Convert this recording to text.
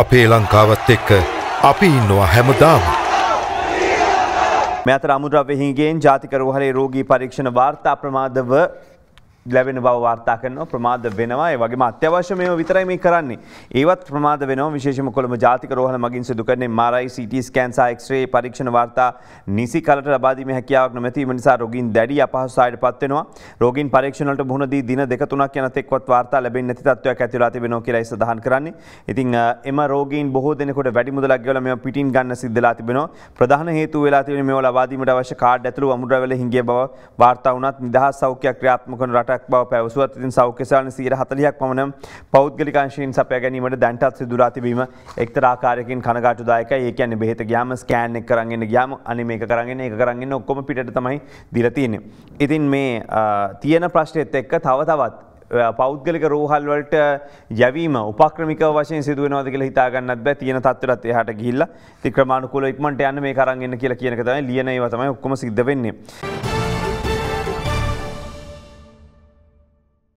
අපේ ලංකාවත් එක්ක අපි ඉන්නවා හැමදාම. මෙතර අමුද්‍රව්‍ය හිඟයෙන් ජාතික රෝහලේ රෝගී පරීක්ෂණ වාර්තා ප්‍රමාදව ලැබෙන බව වාර්තා කරනවා ප්‍රමාද වෙනවා ඒ වගේම අත්‍යවශ්‍ය මේවා විතරයි මේ කරන්නේ. ඒවත් ප්‍රමාද වෙනවා විශේෂම කොළඹ ජාතික රෝහල මගින් සිදු කරන MRI CT ස්කෑන් සහ X-ray පරීක්ෂණ වාර්තා නිසි කලට ලබා දීමේ හැකියාවක් නොමැති වීම නිසා රෝගීන් දැඩි අපහසුතාවයට පත් වෙනවා. රෝගීන් පරීක්ෂණ වලට මුහුණ දී දින දෙක තුනක් යන තෙක්වත් වාර්තා ලැබෙන්නේ නැති තත්ත්වයක් ඇති වෙලා තිබෙනවා කියලායි සඳහන් කරන්නේ. ඉතින් එම රෝගීන් බොහෝ දෙනෙකුට වැඩි මුදලක් ගෙවලා මේවා පිටින් ගන්න සිද්ධ වෙලා තිබෙනවා. ප්‍රධාන හේතුව වෙලා තියෙන්නේ මේවා ලබා දීමට අවශ්‍ය කාඩ් ඇතුළු අමුද්‍රව්‍යවල හිඟිය බව වාර්තා වුණත් නිදහස් සෞඛ්‍ය ක්‍රියාත්මක කරන රට පාටක් බව පැවසුවත් ඉතින් සෞඛ්‍යසාලන සියයට හතලියක් පමණ පෞද්ගලිකාංශයෙන් සපය ගැනීමට දැන්ටත් සිදුරා තිබීම එක්තරාකාරයකින් කනගාටුදායක ඒ කියන්නේ බෙහෙත ගියාම ස්කෑන් එක කරන් එන්න ගියාම අනේ මේක කරන් එන්න ඒක කරන් එන්න ඔක්කොම පිටට තමයි දීලා තියෙන්නේ. ඉතින් මේ තියෙන ප්‍රශ්නෙත් එක්ක තව තවත් පෞද්ගලික රෝහල් වලට යැවීම උපක්‍රමික වශයෙන් සිදුව වෙනවද කියලා හිතා ගන්නත් බෑ තියෙන තත්ත්වයට එහාට ගිහිල්ලා ඉතින් ක්‍රමානුකූලව ඉක්මනට යන්න මේ කරන් එන්න කියලා කියන එක තමයි ලියන ඒවා තමයි ඔක්කොම සිද්ධ වෙන්නේ